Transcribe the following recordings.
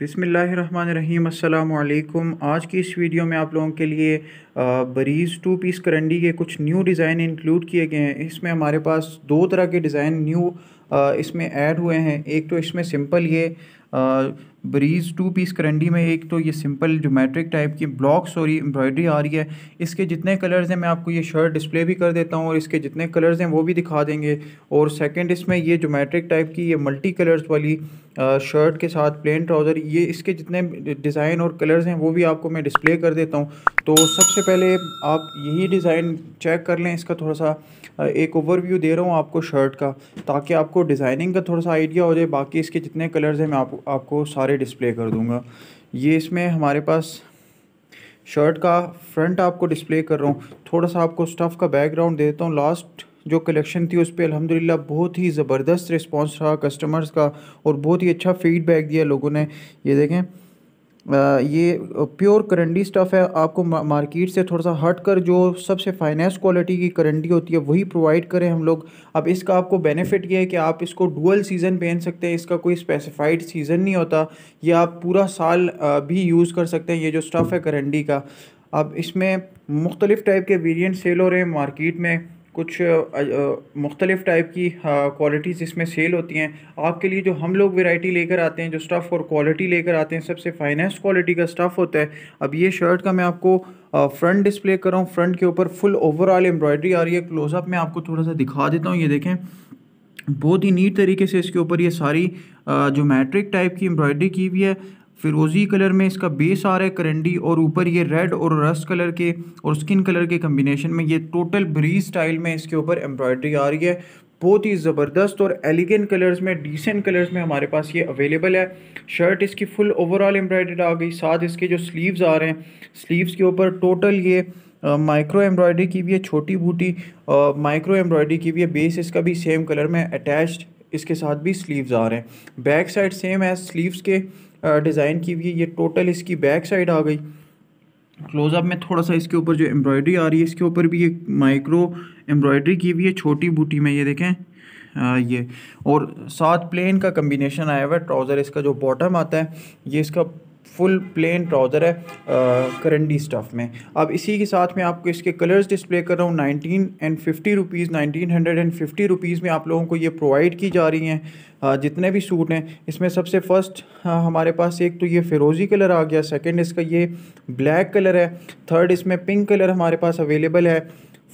बिसमीम् अल्लाम आज की इस वीडियो में आप लोगों के लिए बरीज़ टू पीस करंडी के कुछ न्यू डिज़ाइन इंक्लूड किए गए हैं इसमें हमारे पास दो तरह के डिज़ाइन न्यू इसमें ऐड हुए हैं एक तो इसमें सिंपल ये ब्रीज टू पीस करंडी में एक तो ये सिंपल जोमेट्रिक टाइप की ब्लॉक्स और एम्ब्रॉयडरी आ रही है इसके जितने कलर्स हैं मैं आपको ये शर्ट डिस्प्ले भी कर देता हूँ और इसके जितने कलर्स हैं वो भी दिखा देंगे और सेकंड इसमें ये जोमेट्रिक टाइप की ये मल्टी कलर्स वाली शर्ट के साथ प्लेन ट्राउज़र ये इसके जितने डिज़ाइन और कलर्स हैं वो भी आपको मैं डिस्प्ले कर देता हूँ तो सबसे पहले आप यही डिज़ाइन चेक कर लें इसका थोड़ा सा एक ओवरव्यू दे रहा हूँ आपको शर्ट का ताकि आपको आपको डिज़ाइनिंग का थोड़ा सा आइडिया हो जाए बाकी इसके जितने कलर्स हैं मैं आप, आपको सारे डिस्प्ले कर दूँगा ये इसमें हमारे पास शर्ट का फ्रंट आपको डिस्प्ले कर रहा हूँ थोड़ा सा आपको स्टफ़ का बैकग्राउंड दे देता हूँ लास्ट जो कलेक्शन थी उस पर अलहमदिल्ला बहुत ही ज़बरदस्त रिस्पॉन्स रहा कस्टमर्स का और बहुत ही अच्छा फीडबैक दिया लोगों ने ये देखें ये प्योर करंडी स्टफ़ है आपको मार्केट से थोड़ा सा हट कर जो सबसे फाइनेस्ट क्वालिटी की करंडी होती है वही प्रोवाइड करें हम लोग अब इसका आपको बेनिफिट ये है कि आप इसको डुअल सीज़न पहन सकते हैं इसका कोई स्पेसिफाइड सीज़न नहीं होता ये आप पूरा साल भी यूज़ कर सकते हैं ये जो स्टफ़ है करंडी का अब इसमें मुख्तलिफ़ टाइप के वेरियंट सेल हो रहे हैं मार्केट में कुछ मुख्तलिफ़ टाइप की क्वालिटीज़ इसमें सेल होती हैं आपके लिए जो हम लोग वेराइटी लेकर आते हैं जो स्टफ़ और क्वालिटी लेकर आते हैं सबसे फाइनेस्ट क्वालिटी का स्टफ़ होता है अब ये शर्ट का मैं आपको फ्रंट डिस्प्ले कर रहा हूँ फ्रंट के ऊपर फुल ओवरऑल एम्ब्रॉयडरी आ रही है क्लोजअप में आपको थोड़ा सा दिखा देता हूँ ये देखें बहुत ही नीट तरीके से इसके ऊपर ये सारी जो मैट्रिक टाइप की एम्ब्रॉयडरी की हुई है फिरोज़ी कलर में इसका बेस आ रहा है करंडी और ऊपर ये रेड और रस कलर के और स्किन कलर के कम्बिनेशन में ये टोटल ब्री स्टाइल में इसके ऊपर एम्ब्रॉयडरी आ रही है बहुत ही ज़बरदस्त और एलिगेंट कलर्स में डिसेंट कलर्स में हमारे पास ये अवेलेबल है शर्ट इसकी फुल ओवरऑल एम्ब्रॉयडर्ड आ गई साथ इसके जो स्लीव्स आ रहे हैं स्लीव्स के ऊपर टोटल ये माइक्रो एम्ब्रॉयडरी की भी है छोटी बूटी माइक्रो एम्ब्रॉयडरी की भी है बेस इसका भी सेम कलर में अटैच्ड इसके साथ भी स्लीव्स आ रहे हैं बैक साइड सेम है स्लीव्स के डिज़ाइन की हुई है ये टोटल इसकी बैक साइड आ गई क्लोजअप में थोड़ा सा इसके ऊपर जो एम्ब्रॉयडरी आ रही है इसके ऊपर भी ये माइक्रो एम्ब्रॉयडरी की हुई है छोटी बूटी में ये देखें आ, ये और साथ प्लेन का कम्बिनेशन आया हुआ है ट्राउज़र इसका जो बॉटम आता है ये इसका फुल प्लेन ट्राउज़र है करंडी स्टफ़ में अब इसी के साथ मैं आपको इसके कलर्स डिस्प्ले कर रहा हूँ nineteen and fifty rupees nineteen hundred and fifty rupees में आप लोगों को ये प्रोवाइड की जा रही हैं जितने भी सूट हैं इसमें सबसे फ़र्स्ट हमारे पास एक तो ये फिरोज़ी कलर आ गया सेकेंड इसका ये ब्लैक कलर है थर्ड इसमें पिंक कलर हमारे पास अवेलेबल है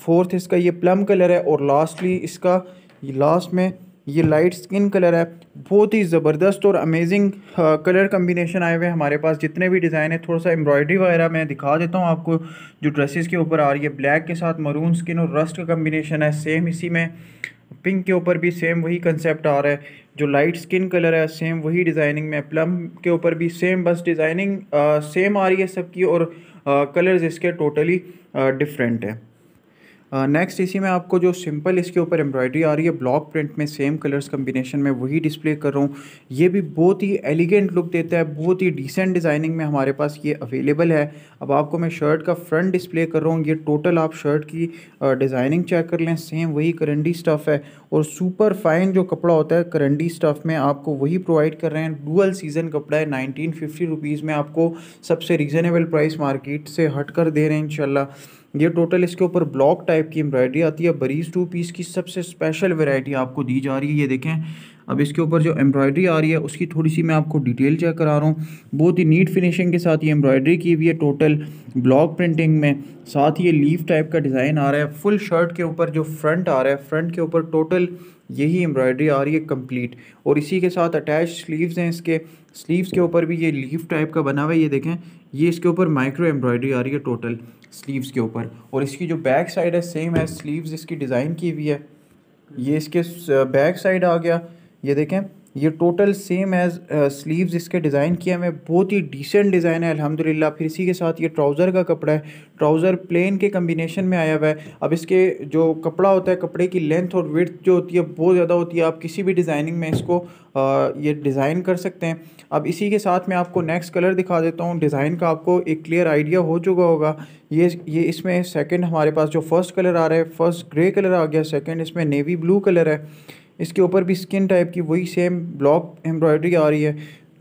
फोर्थ इसका ये प्लम कलर है और लास्टली इसका लास्ट में ये लाइट स्किन कलर है बहुत ही ज़बरदस्त और अमेजिंग कलर कम्बिनेशन आए हुए हैं हमारे पास जितने भी डिज़ाइन है थोड़ा सा एम्ब्रॉयडरी वगैरह मैं दिखा देता हूँ आपको जो ड्रेसेस के ऊपर आ रही है ब्लैक के साथ मरून स्किन और रस्ट का कम्बिनेशन है सेम इसी में पिंक के ऊपर भी सेम वही कंसेप्ट आ रहा है जो लाइट स्किन कलर है सेम वही डिज़ाइनिंग में प्लम के ऊपर भी सेम बस डिज़ाइनिंग हाँ, सेम आ रही है सबकी और कलर्स हाँ, इसके टोटली डिफरेंट हाँ, हैं नेक्स्ट इसी में आपको जो सिंपल इसके ऊपर एम्ब्रॉयडरी आ रही है ब्लॉक प्रिंट में सेम कलर्स कम्बिनेशन में वही डिस्प्ले कर रहा हूँ ये भी बहुत ही एलिगेंट लुक देता है बहुत ही डिसेंट डिज़ाइनिंग में हमारे पास ये अवेलेबल है अब आपको मैं शर्ट का फ्रंट डिस्प्ले कर रहा हूँ ये टोटल आप शर्ट की डिज़ाइनिंग चेक कर लें सेम वही करंडी स्टफ़ है और सुपर फाइन जो कपड़ा होता है करंडी स्टफ़ में आपको वही प्रोवाइड कर रहे हैं डूअल सीज़न कपड़ा है नाइनटीन फिफ्टी रुपीज़ में आपको सबसे रिजनेबल प्राइस मार्केट से हट कर दे रहे हैं इन ये टोटल इसके ऊपर ब्लॉक टाइप की एम्ब्रॉयडरी आती है बरीज टू पीस की सबसे स्पेशल वेराइटी आपको दी जा रही है ये देखें अब इसके ऊपर जो एम्ब्रॉयडरी आ रही है उसकी थोड़ी सी मैं आपको डिटेल चेक करा रहा हूँ बहुत ही नीट फिनिशिंग के साथ ये एम्ब्रॉयडरी की हुई है टोटल ब्लॉक प्रिंटिंग में साथ ही ये लीफ टाइप का डिज़ाइन आ रहा है फुल शर्ट के ऊपर जो फ्रंट आ रहा है फ्रंट के ऊपर टोटल यही एम्ब्रॉयडरी आ रही है कंप्लीट और इसी के साथ अटैच स्लीव्स हैं इसके स्लीव्स के ऊपर भी ये लीफ टाइप का बना हुआ है ये देखें ये इसके ऊपर माइक्रो एम्ब्रॉयडरी आ रही है टोटल स्लीव्स के ऊपर और इसकी जो बैक साइड है सेम है स्लीव्स इसकी डिज़ाइन की हुई है ये इसके बैक साइड आ गया ये देखें ये टोटल सेम एज स्लीव्स इसके डिज़ाइन किया मैं बहुत ही डिसेंट डिज़ाइन है अल्हम्दुलिल्लाह फिर इसी के साथ ये ट्राउज़र का कपड़ा है ट्राउज़र प्लेन के कम्बिनेशन में आया हुआ है अब इसके जो कपड़ा होता है कपड़े की लेंथ और विर्थ जो होती है बहुत ज़्यादा होती है आप किसी भी डिज़ाइनिंग में इसको आ, uh, ये डिज़ाइन कर सकते हैं अब इसी के साथ मैं आपको नेक्स्ट कलर दिखा देता हूँ डिज़ाइन का आपको एक क्लियर आइडिया हो चुका होगा ये ये इसमें सेकेंड हमारे पास जो फर्स्ट कलर आ रहा है फर्स्ट ग्रे कलर आ गया सेकेंड इसमें नेवी ब्लू कलर है इसके ऊपर भी स्किन टाइप की वही सेम ब्लॉक एम्ब्रॉयडरी आ रही है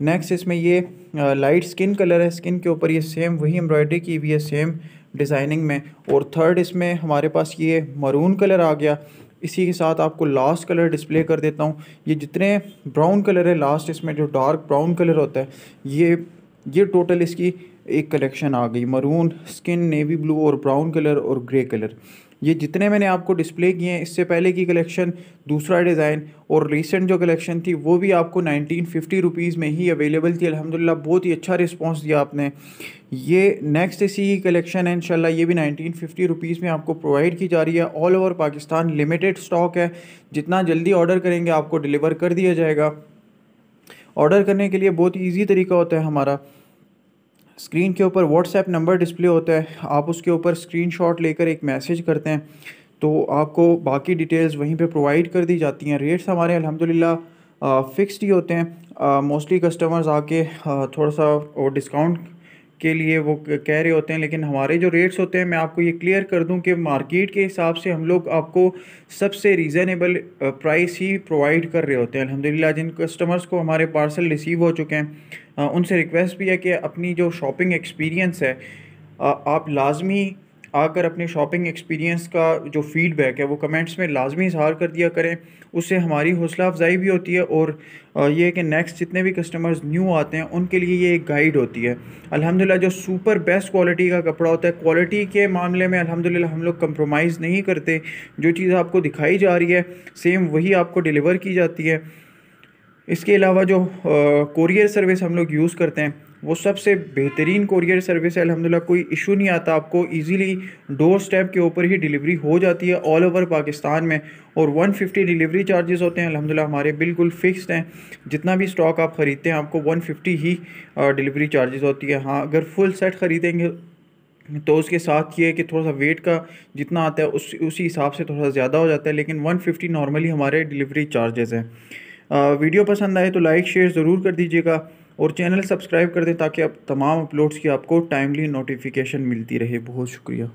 नेक्स्ट इसमें ये लाइट स्किन कलर है स्किन के ऊपर ये सेम वही एम्ब्रॉयडरी की हुई है सेम डिज़ाइनिंग में और थर्ड इसमें हमारे पास ये मरून कलर आ गया इसी के साथ आपको लास्ट कलर डिस्प्ले कर देता हूँ ये जितने ब्राउन कलर है लास्ट इसमें जो डार्क ब्राउन कलर होता है ये ये टोटल इसकी एक कलेक्शन आ गई मरून स्किन नेवी ब्लू और ब्राउन कलर और ग्रे कलर ये जितने मैंने आपको डिस्प्ले किए हैं इससे पहले की कलेक्शन दूसरा डिज़ाइन और रिसेंट जो कलेक्शन थी वो भी आपको नाइनटीन फिफ्टी रुपीज़ में ही अवेलेबल थी अल्हम्दुलिल्लाह बहुत ही अच्छा रिस्पांस दिया आपने ये नेक्स्ट इसी की कलेक्शन है इंशाल्लाह ये भी नाइनटीन फिफ्टी रुपीज़ में आपको प्रोवाइड की जा रही है all over Pakistan limited stock है जितना जल्दी ऑर्डर करेंगे आपको डिलीवर कर दिया जाएगा ऑर्डर करने के लिए बहुत ईजी तरीका होता है हमारा स्क्रीन के ऊपर व्हाट्सएप नंबर डिस्प्ले होता है आप उसके ऊपर स्क्रीनशॉट लेकर एक मैसेज करते हैं तो आपको बाकी डिटेल्स वहीं पे प्रोवाइड कर दी जाती हैं रेट्स हमारे अल्हम्दुलिल्लाह फिक्स्ड ही होते हैं मोस्टली कस्टमर्स आके थोड़ा सा और डिस्काउंट के लिए वो कह रहे होते हैं लेकिन हमारे जो रेट्स होते हैं मैं आपको ये क्लियर कर दूं कि मार्केट के हिसाब से हम लोग आपको सबसे रीज़नेबल प्राइस ही प्रोवाइड कर रहे होते हैं अलहमदिल्ला जिन कस्टमर्स को हमारे पार्सल रिसीव हो चुके हैं उनसे रिक्वेस्ट भी है कि अपनी जो शॉपिंग एक्सपीरियंस है आप लाजमी आकर अपने शॉपिंग एक्सपीरियंस का जो फीडबैक है वो कमेंट्स में लाजमी इजहार कर दिया करें उससे हमारी हौसला अफजाई भी होती है और ये कि नेक्स्ट जितने भी कस्टमर्स न्यू आते हैं उनके लिए ये एक गाइड होती है अलहमदिल्ला जो सुपर बेस्ट क्वालिटी का कपड़ा होता है क्वालिटी के मामले में अलहमदिल्ला हम लोग कंप्रोमाइज़ नहीं करते जो चीज़ आपको दिखाई जा रही है सेम वही आपको डिलीवर की जाती है इसके अलावा जो कोरियर सर्विस हम लोग यूज़ करते हैं वो सबसे बेहतरीन कोरियर सर्विस है अलहमदिल्ला कोई इशू नहीं आता आपको इजीली डोर स्टेप के ऊपर ही डिलीवरी हो जाती है ऑल ओवर पाकिस्तान में और 150 डिलीवरी चार्जेस होते हैं अलहमदिल्ला हमारे बिल्कुल फ़िक्स हैं जितना भी स्टॉक आप ख़रीदते हैं आपको वन ही डिलीवरी चार्जेस होती है हाँ अगर फुल सेट ख़रीदेंगे तो उसके साथ ये है कि थोड़ा सा वेट का जितना आता है उस उसी हिसाब से थोड़ा सा ज़्यादा हो जाता है लेकिन 150 नॉर्मली हमारे डिलीवरी चार्जेस हैं वीडियो पसंद आए तो लाइक शेयर ज़रूर कर दीजिएगा और चैनल सब्सक्राइब कर दें ताकि आप तमाम अपलोड्स की आपको टाइमली नोटिफिकेशन मिलती रहे बहुत शुक्रिया